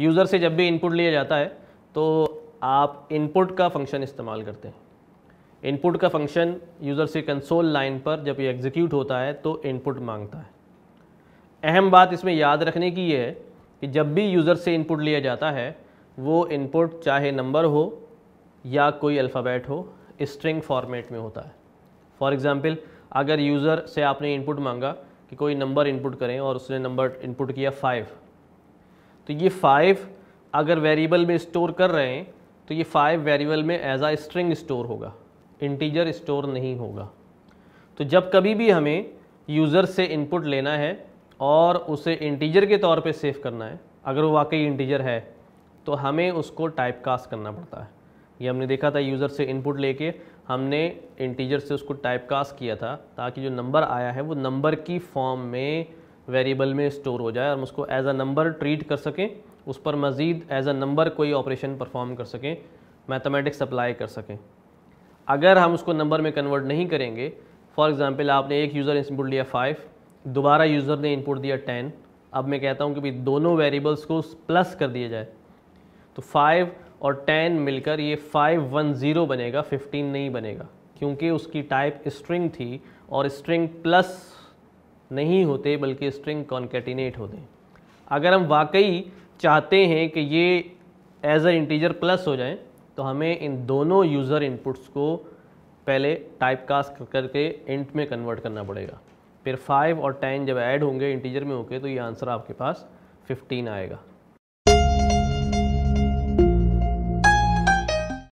user से जब भी इनपुट लिया जाता है तो आप इनपुट का फंक्शन इस्तेमाल करते हैं इनपुट का फंक्शन यूज़र से कंसोल लाइन पर जब ये एग्जीक्यूट होता है तो इनपुट मांगता है अहम बात इसमें याद रखने की ये है कि जब भी यूज़र से इनपुट लिया जाता है वो इनपुट चाहे नंबर हो या कोई अल्फ़ाबेट हो स्ट्रिंग फॉर्मेट में होता है फॉर एग्ज़ाम्पल अगर यूज़र से आपने इनपुट मांगा कि कोई नंबर इनपुट करें और उसने नंबर इनपुट किया फाइव तो ये फाइव अगर वेरिएबल में स्टोर कर रहे हैं तो ये फाइव वेरिएबल में एज आ स्ट्रिंग स्टोर होगा इंटीजर स्टोर नहीं होगा तो जब कभी भी हमें यूज़र से इनपुट लेना है और उसे इंटीजर के तौर पे सेव करना है अगर वो वाकई इंटीजर है तो हमें उसको टाइप कास्ट करना पड़ता है ये हमने देखा था यूज़र से इनपुट लेके हमने इंटीजर से उसको टाइप कास्ट किया था ताकि जो नंबर आया है वो नंबर की फॉर्म में वेरिएबल में स्टोर हो जाए और हम उसको एज अ नंबर ट्रीट कर सकें उस पर मज़ीद एज अ नंबर कोई ऑपरेशन परफॉर्म कर सकें मैथमेटिक्स अप्लाई कर सकें अगर हम उसको नंबर में कन्वर्ट नहीं करेंगे फॉर एग्ज़ाम्पल आपने एक यूज़र इनपुट दिया फाइव दोबारा यूज़र ने इनपुट दिया टेन अब मैं कहता हूँ कि भाई दोनों वेरिएबल्स को प्लस कर दिया जाए तो फाइव और टेन मिलकर ये फाइव वन ज़ीरो बनेगा फिफ्टीन नहीं बनेगा क्योंकि उसकी टाइप स्ट्रिंग थी और स्ट्रिंग प्लस नहीं होते बल्कि स्ट्रिंग कॉन्केटिनेट होते अगर हम वाकई चाहते हैं कि ये एज अ इंटीजर प्लस हो जाए तो हमें इन दोनों यूज़र इनपुट्स को पहले टाइप कास्ट करके इंट में कन्वर्ट करना पड़ेगा फिर फाइव और टेन जब ऐड होंगे इंटीजर में होके तो ये आंसर आपके पास फिफ्टीन आएगा